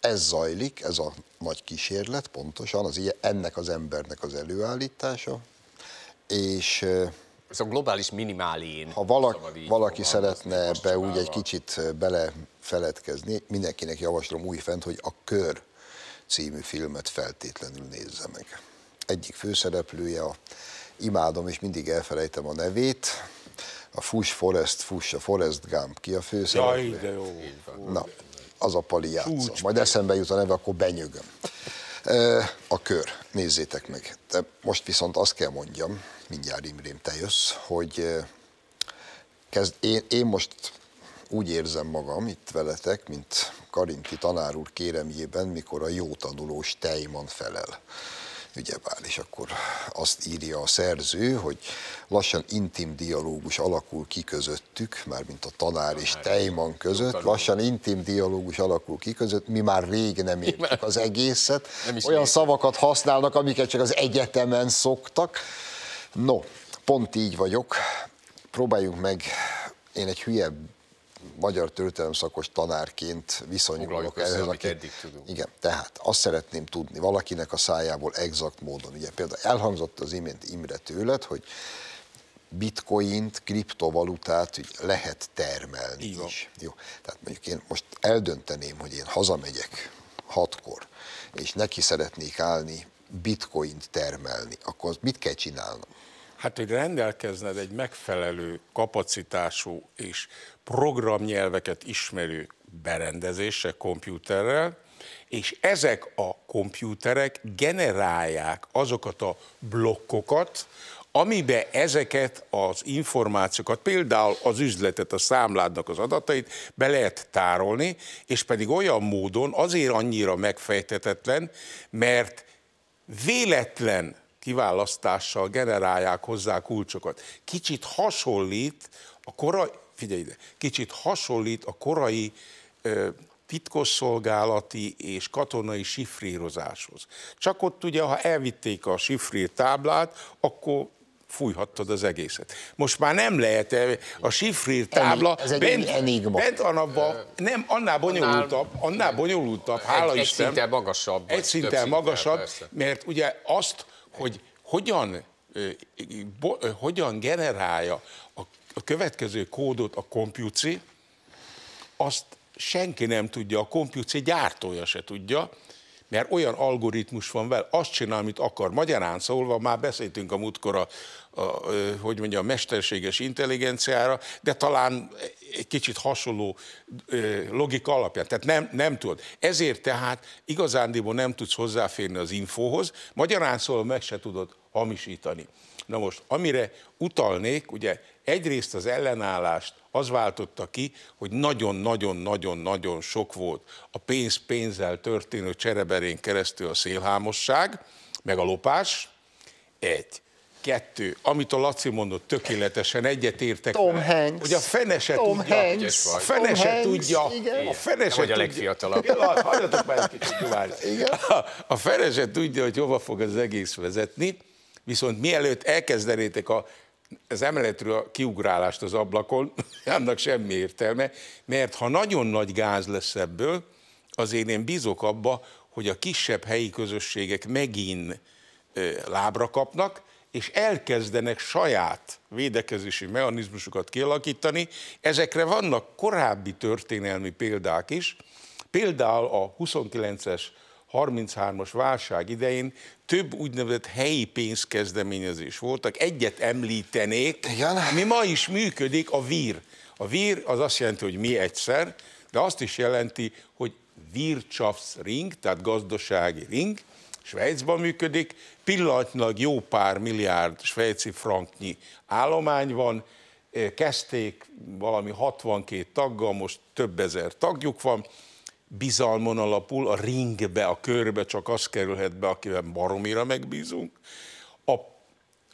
Ez zajlik, ez a nagy kísérlet, pontosan az ilyen, ennek az embernek az előállítása, és ez a globális minimálén. Ha valak, valaki szeretne ebbe úgy egy kicsit belefeledkezni, mindenkinek javaslom újfent, hogy a Kör című filmet feltétlenül nézze meg. Egyik főszereplője, a, imádom és mindig elfelejtem a nevét, a Fush Forest, Fush, a Forest Gump, ki a főszereplő? Jaj, de jó. Na, az a pali játsza. Majd eszembe jut a neve, akkor benyögöm. A kör, nézzétek meg. De most viszont azt kell mondjam, mindjárt Imrém, te jössz, hogy kezd, én, én most úgy érzem magam itt veletek, mint Karinti tanár úr kéremjében, mikor a jó tanulós Tejman felel. Ügyebár, és akkor azt írja a szerző, hogy lassan intim dialógus alakul ki közöttük, mint a tanár és Tejman között, lassan intim dialógus alakul ki között, mi már rég nem értjük az egészet, olyan szavakat használnak, amiket csak az egyetemen szoktak, No, pont így vagyok. Próbáljunk meg, én egy hülye magyar történelemszakos tanárként viszonyulok össze, ehhez, aki, eddig tudunk. Igen, tehát azt szeretném tudni valakinek a szájából exakt módon. Ugye például elhangzott az imént Imre tőled, hogy bitcoint, kriptovalutát lehet termelni Így is. Jó. Tehát mondjuk én most eldönteném, hogy én hazamegyek hatkor, és neki szeretnék állni bitcoint termelni, akkor mit kell csinálnom? Hát, hogy rendelkezned egy megfelelő kapacitású és programnyelveket ismerő berendezése kompjúterrel, és ezek a kompjúterek generálják azokat a blokkokat, amibe ezeket az információkat, például az üzletet, a számládnak az adatait be lehet tárolni, és pedig olyan módon azért annyira megfejtetetlen, mert véletlen kiválasztással generálják hozzá kulcsokat. Kicsit hasonlít a korai, figyelj ide, kicsit hasonlít a korai ö, titkosszolgálati és katonai sifrírozáshoz. Csak ott ugye, ha elvitték a sifrír táblát, akkor fújhattad az egészet. Most már nem lehet, eh, a sifrír tábla ez egy bent, enigma. bent a napban, nem, annál bonyolultabb, annál bonyolultabb, hála egy, egy Isten. szinten magasabb. Egy szinten magasabb, persze. mert ugye azt, hogy hogyan, hogyan generálja a, a következő kódot a kompjúci, azt senki nem tudja, a kompjúci gyártója se tudja, mert olyan algoritmus van vele, azt csinál, amit akar. Magyarán szólva már beszéltünk a múltkor a, a, hogy mondja, a mesterséges intelligenciára, de talán egy kicsit hasonló logika alapján. Tehát nem, nem tudod. Ezért tehát igazándiból nem tudsz hozzáférni az infóhoz, magyarán szólva meg se tudod hamisítani. Na most, amire utalnék, ugye Egyrészt az ellenállást az váltotta ki, hogy nagyon-nagyon-nagyon-nagyon sok volt a pénz-pénzzel történő csereberén keresztül a szélhámosság, meg a lopás. Egy. Kettő, amit a Laci mondott, tökéletesen egyetértek. Tom vele, Hanks. Hogy a fene se Tom tudja. Hanks. A fene se tudja. Igen. A fene se tudja. a legfiatalabb. Hát Hagyjatok már egy kicsit A, a fene se tudja, hogy hova fog az egész vezetni. Viszont mielőtt elkezdenétek a az emeletről a kiugrálást az ablakon, [laughs] annak semmi értelme, mert ha nagyon nagy gáz lesz ebből, azért én bízok abba, hogy a kisebb helyi közösségek megint lábra kapnak, és elkezdenek saját védekezési mechanizmusokat kialakítani. Ezekre vannak korábbi történelmi példák is, például a 29-es 33-as válság idején több úgynevezett helyi pénzkezdeményezés voltak. Egyet említenék, Igen. ami ma is működik, a vír. A vír az azt jelenti, hogy mi egyszer, de azt is jelenti, hogy Wirtschaftsring, tehát gazdasági ring, Svájcban működik, pillanatnyilag jó pár milliárd svájci franknyi állomány van, kezdték valami 62 taggal, most több ezer tagjuk van, bizalmon alapul, a ringbe, a körbe csak az kerülhet be, akiben baromira megbízunk. A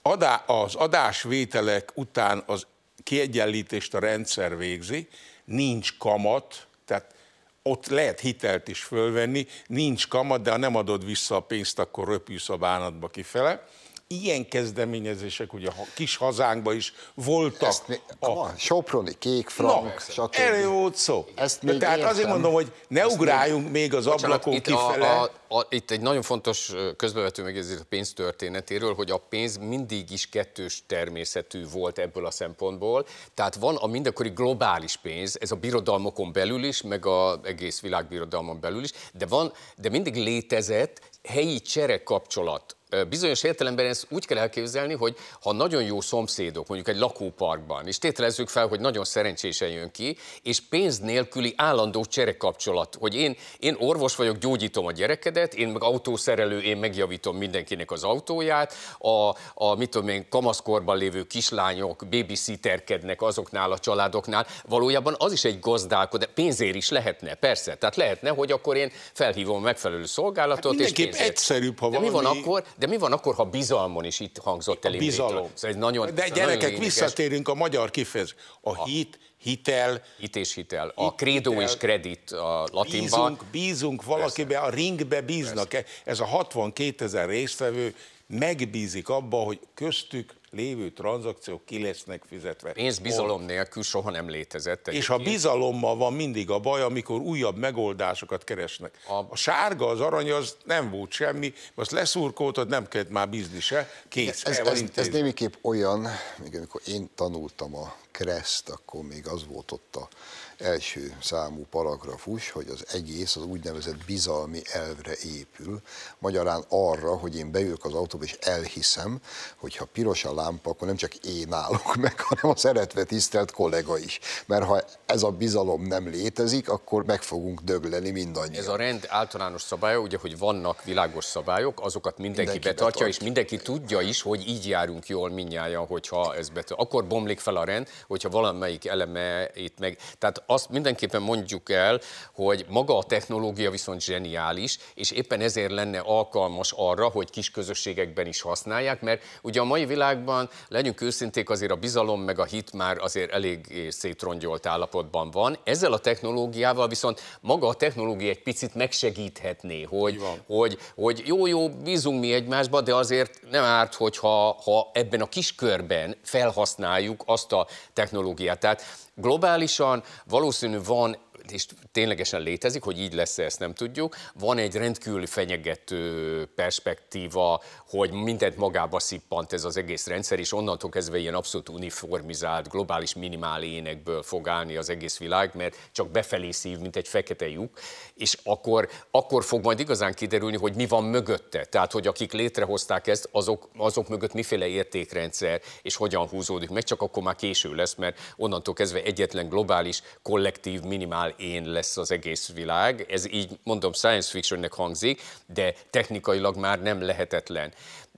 adá, az adásvételek után az kiegyenlítést a rendszer végzi, nincs kamat, tehát ott lehet hitelt is fölvenni, nincs kamat, de ha nem adod vissza a pénzt, akkor röpülsz a bánatba kifele ilyen kezdeményezések, ugye a kis hazánkban is voltak. Ezt a... a Soproni kék frank, no, Erre volt szó. Ezt még Tehát értem. azért mondom, hogy ne Ezt ugráljunk még, még az bocsánat, ablakon itt kifele. A, a, a, itt egy nagyon fontos közbevető megjegyzés a pénz történetéről, hogy a pénz mindig is kettős természetű volt ebből a szempontból. Tehát van a mindenkori globális pénz, ez a birodalmakon belül is, meg az egész világbirodalmon belül is, de, van, de mindig létezett helyi kapcsolat bizonyos értelemben ezt úgy kell elképzelni, hogy ha nagyon jó szomszédok, mondjuk egy lakóparkban, és tételezzük fel, hogy nagyon szerencsésen jön ki, és pénz nélküli állandó cserekapcsolat, hogy én, én orvos vagyok, gyógyítom a gyerekedet, én meg autószerelő, én megjavítom mindenkinek az autóját, a, a mit tudom én, kamaszkorban lévő kislányok babysitterkednek azoknál a családoknál, valójában az is egy gazdálkodás, pénzért is lehetne, persze, tehát lehetne, hogy akkor én felhívom a megfelelő szolgálatot, hát és pénzért. egyszerűbb, ha De valami... mi van akkor, de mi van akkor, ha bizalmon is itt hangzott el? bizalom. Szóval egy nagyon, De gyerekek, nagyon visszatérünk a magyar kifejezés. A, a hit, hitel. Hit és hitel. A krédó és kredit a latinban. Bízunk, bízunk valakibe, a ringbe bíznak. Persze. Ez a 62 ezer résztvevő megbízik abba, hogy köztük lévő tranzakciók ki lesznek fizetve. Pénz bizalom nélkül soha nem létezett. Egyébként. És a bizalommal van mindig a baj, amikor újabb megoldásokat keresnek. A, a sárga, az arany, az nem volt semmi, azt leszurkoltad, nem kellett már bízni se, kész. Ez, ez, ez, ez némiképp olyan, még amikor én tanultam a kereszt, akkor még az volt ott a első számú paragrafus, hogy az egész az úgynevezett bizalmi elvre épül, magyarán arra, hogy én beülök az autóba és elhiszem, hogy ha piros a lámpa, akkor nem csak én állok [laughs] meg, hanem a szeretve tisztelt kollega is. Mert ha ez a bizalom nem létezik, akkor meg fogunk dögleni mindannyian. Ez a rend általános szabálya, ugye, hogy vannak világos szabályok, azokat mindenki, mindenki betartja, betartja, és mindenki tudja is, hogy így járunk jól minnyáján, hogyha ez betartja. Akkor bomlik fel a rend, hogyha valamelyik eleme itt meg. Tehát azt mindenképpen mondjuk el, hogy maga a technológia viszont zseniális, és éppen ezért lenne alkalmas arra, hogy kis közösségekben is használják, mert ugye a mai világban, legyünk őszinték, azért a bizalom meg a hit már azért elég szétrongyolt állapotban van. Ezzel a technológiával viszont maga a technológia egy picit megsegíthetné, hogy, hogy, hogy jó, jó, bízunk mi egymásba, de azért nem árt, hogyha ha ebben a kiskörben felhasználjuk azt a technológiát. Tehát globálisan valószínű van és ténylegesen létezik, hogy így lesz ezt nem tudjuk. Van egy rendkívül fenyegető perspektíva, hogy mindent magába szippant ez az egész rendszer, és onnantól kezdve ilyen abszolút uniformizált, globális minimál énekből fog állni az egész világ, mert csak befelé szív, mint egy fekete lyuk, és akkor, akkor fog majd igazán kiderülni, hogy mi van mögötte. Tehát, hogy akik létrehozták ezt, azok, azok mögött miféle értékrendszer, és hogyan húzódik meg, csak akkor már késő lesz, mert onnantól kezdve egyetlen globális, kollektív, minimál én lesz az egész világ. Ez így mondom science fictionnek hangzik, de technikailag már nem lehetetlen.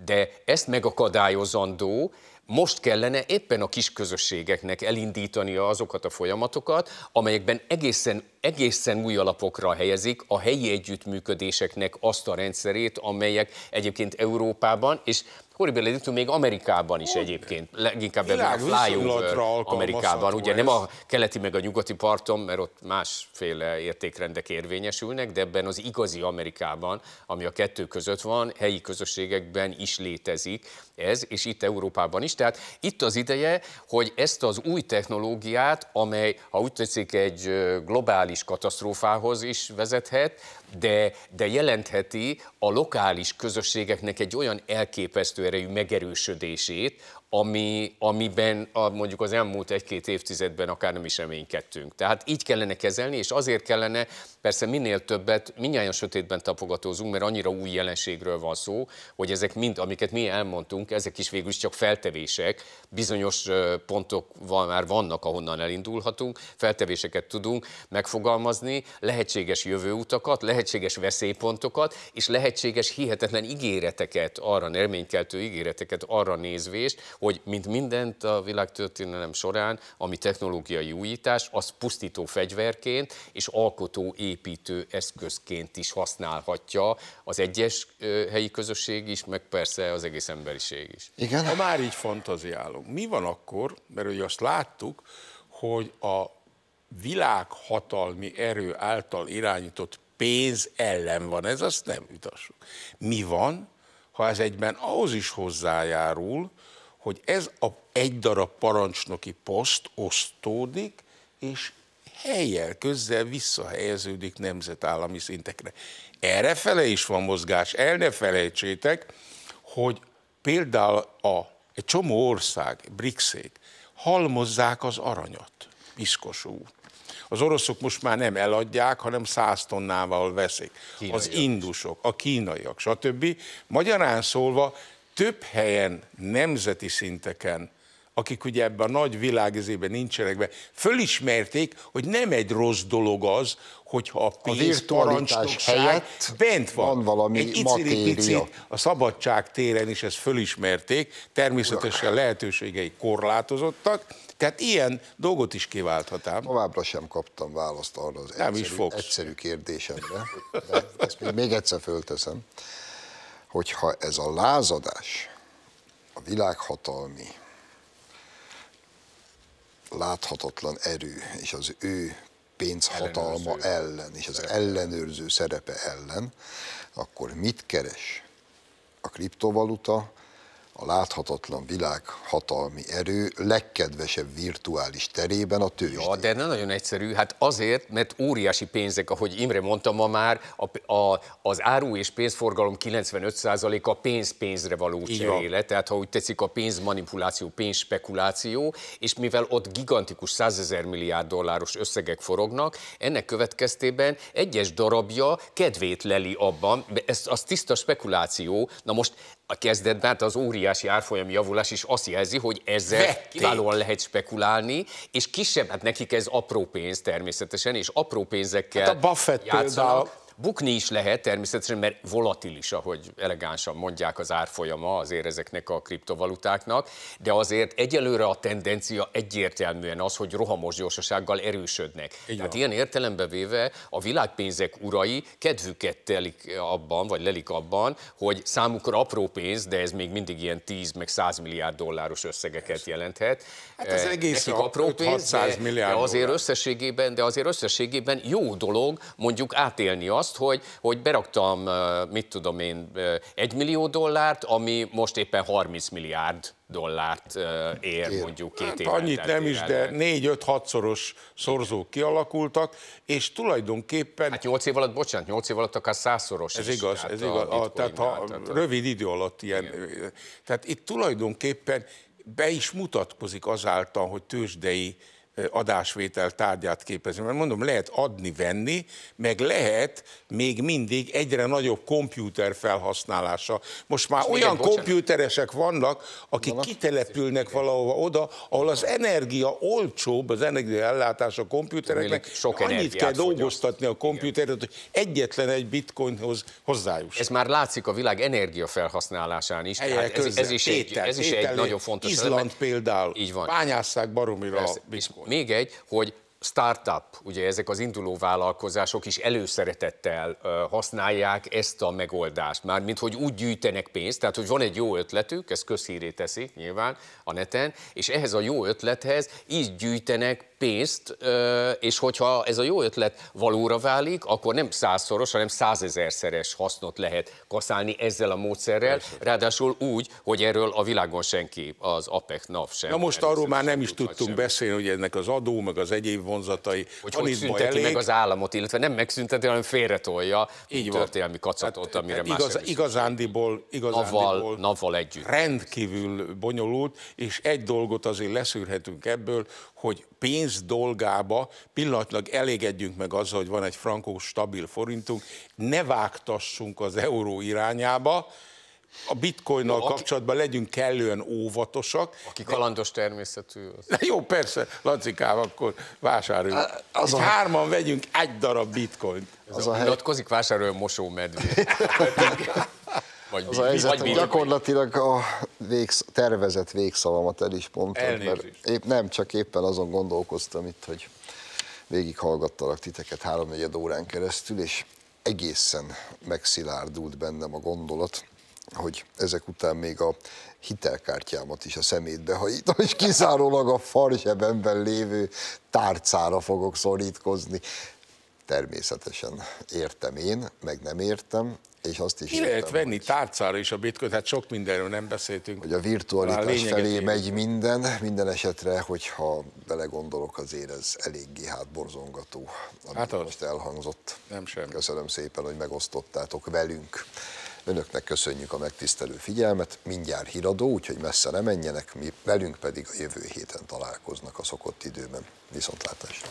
De ezt megakadályozandó, most kellene éppen a kis közösségeknek elindítania azokat a folyamatokat, amelyekben egészen, egészen új alapokra helyezik a helyi együttműködéseknek azt a rendszerét, amelyek egyébként Európában, és horribilis még Amerikában is egyébként, leginkább ebben a flyover Amerikában, ugye nem a keleti meg a nyugati parton, mert ott másféle értékrendek érvényesülnek, de ebben az igazi Amerikában, ami a kettő között van, helyi közösségekben is létezik ez, és itt Európában is. Tehát itt az ideje, hogy ezt az új technológiát, amely, ha úgy tetszik, egy globális katasztrófához is vezethet, de, de jelentheti a lokális közösségeknek egy olyan elképesztő erejű megerősödését, ami, amiben a, mondjuk az elmúlt egy-két évtizedben akár nem is reménykedtünk. Tehát így kellene kezelni, és azért kellene, persze minél többet, minnyáján sötétben tapogatózunk, mert annyira új jelenségről van szó, hogy ezek mind, amiket mi elmondtunk, ezek is végül is csak feltevések, bizonyos pontok van, már vannak, ahonnan elindulhatunk, feltevéseket tudunk megfogalmazni, lehetséges jövőutakat, lehetséges veszélypontokat, és lehetséges hihetetlen ígéreteket, arra reménykeltő ígéreteket arra nézvést, hogy mint mindent a világtörténelem során, ami technológiai újítás, az pusztító fegyverként és alkotó építő eszközként is használhatja az egyes helyi közösség is, meg persze az egész emberiség is. Igen. Ha már így fantaziálunk, mi van akkor, mert ugye azt láttuk, hogy a világhatalmi erő által irányított pénz ellen van, ez azt nem vitassuk. Mi van, ha ez egyben ahhoz is hozzájárul, hogy ez a egy darab parancsnoki poszt osztódik, és helyjel közzel visszahelyeződik nemzetállami szintekre. fele is van mozgás, el ne felejtsétek, hogy például a, egy csomó ország, Brixék, halmozzák az aranyat, piszkosú. Az oroszok most már nem eladják, hanem száz tonnával veszik. Kínaiak. Az indusok, a kínaiak, stb. Magyarán szólva több helyen, nemzeti szinteken, akik ugye ebben a nagy világizében nincsenek be, fölismerték, hogy nem egy rossz dolog az, hogyha a pénzparancsnokság a helyett bent van. van valami egy matéria. picit a szabadság téren is ezt fölismerték, természetesen lehetőségei korlátozottak, tehát ilyen dolgot is kiválthatám. Továbbra sem kaptam választ arra az nem egyszerű, is egyszerű kérdésemre, de ezt még egyszer fölteszem hogyha ez a lázadás, a világhatalmi láthatatlan erő és az ő pénzhatalma ellenőrző ellen és az ellenőrző szerepe ellen, akkor mit keres a kriptovaluta a láthatatlan világ hatalmi erő legkedvesebb virtuális terében a tőzsdén. Ja, de nem nagyon egyszerű, hát azért, mert óriási pénzek, ahogy Imre mondta ma már, a, a, az áru és pénzforgalom 95%-a pénz-pénzre való cseréle, tehát ha úgy tetszik, a pénzmanipuláció, pénzspekuláció, és mivel ott gigantikus 100 ezer milliárd dolláros összegek forognak, ennek következtében egyes darabja kedvét leli abban, ez az tiszta spekuláció, na most a kezdetben hát az óriási óriási árfolyami javulás és azt jelzi, hogy ezzel Vették. kiválóan lehet spekulálni, és kisebb, hát nekik ez apró pénz természetesen, és apró pénzekkel hát a Buffett játszanak. például Bukni is lehet természetesen, mert volatilis, ahogy elegánsan mondják az árfolyama azért ezeknek a kriptovalutáknak, de azért egyelőre a tendencia egyértelműen az, hogy rohamos gyorsasággal erősödnek. Igen. Tehát ilyen értelembe véve a világpénzek urai kedvüket telik abban, vagy lelik abban, hogy számukra apró pénz, de ez még mindig ilyen 10 meg 100 milliárd dolláros összegeket jelenthet. Hát ez eh, egész Nekik apró pénz, de, de azért összességében, de azért összességében jó dolog mondjuk átélni azt, azt, hogy, hogy beraktam, mit tudom én, egy millió dollárt, ami most éppen 30 milliárd dollárt ér, ér. mondjuk két hát, Annyit nem is, de négy, öt, hatszoros szoros szorzók kialakultak, és tulajdonképpen... Hát nyolc év alatt, bocsánat, nyolc év alatt akár százszoros Ez is, igaz, ez igaz. A, a tehát ha a... rövid idő alatt ilyen... Igen. Tehát itt tulajdonképpen be is mutatkozik azáltal, hogy tőzsdei adásvétel tárgyát képezni. Mert mondom, lehet adni-venni, meg lehet még mindig egyre nagyobb kompjúter felhasználása. Most már Most olyan kompjúteresek vannak, akik Na, kitelepülnek valahova oda, ahol az energia olcsóbb, az energiaellátás a kompjútereknek, sok annyit kell dolgoztatni a komputeret, hogy egyetlen egy bitcoinhoz hozzájuss. Ez már látszik a világ energiafelhasználásán is. hát ez, ez is, tétel, egy, ez is tétel, egy nagyon fontos. Izland például. Így van. Bányásszák baromira még egy, hogy startup, ugye ezek az induló vállalkozások is előszeretettel használják ezt a megoldást, Már mint hogy úgy gyűjtenek pénzt, tehát hogy van egy jó ötletük, ez közhíré teszi nyilván a neten, és ehhez a jó ötlethez így gyűjtenek pénzt, és hogyha ez a jó ötlet valóra válik, akkor nem százszoros, hanem százezerszeres hasznot lehet kaszálni ezzel a módszerrel, Persze. ráadásul úgy, hogy erről a világon senki, az APEC NAV sem. Na most arról már nem is tudtunk beszélni, hogy ennek az adó, meg az egyéb vonzatai. Hogy hogy szünteti elég. meg az államot, illetve nem megszünteti, hanem félretolja Így történelmi kacatot, hát, amire hát igaz, más Igazándiból, igazándiból navval, navval együtt. rendkívül bonyolult, és egy dolgot azért leszűrhetünk ebből, hogy pénz dolgába pillanatlag elégedjünk meg azzal, hogy van egy frankó stabil forintunk, ne vágtassunk az euró irányába, a bitcoinnal aki, kapcsolatban legyünk kellően óvatosak. Aki kalandos természetű. Az. Na jó, persze, Lacikám, akkor vásárol. Az Így a... hárman vegyünk egy darab bitcoint. Az, az a, a hely... Nyilatkozik, mosó medvét. Vagy az a helyzet, vagy gyakorlatilag a végsz, tervezett végszavamat el is mondtad, mert épp, nem, csak éppen azon gondolkoztam itt, hogy végighallgattalak titeket háromnegyed órán keresztül, és egészen megszilárdult bennem a gondolat, hogy ezek után még a hitelkártyámat is a szemétbe hajítom, és kizárólag a farzsebemben lévő tárcára fogok szorítkozni természetesen értem én, meg nem értem, és azt is Ki értem, lehet venni hogy, tárcára is a bitcoin, hát sok mindenről nem beszéltünk. Hogy a virtualitás felé ér. megy minden, minden esetre, hogyha belegondolok, azért ez eléggé hát borzongató, amit hát az. most elhangzott. Nem sem. Köszönöm szépen, hogy megosztottátok velünk. Önöknek köszönjük a megtisztelő figyelmet, mindjárt híradó, úgyhogy messze nem menjenek, mi velünk pedig a jövő héten találkoznak a szokott időben. Viszontlátásra!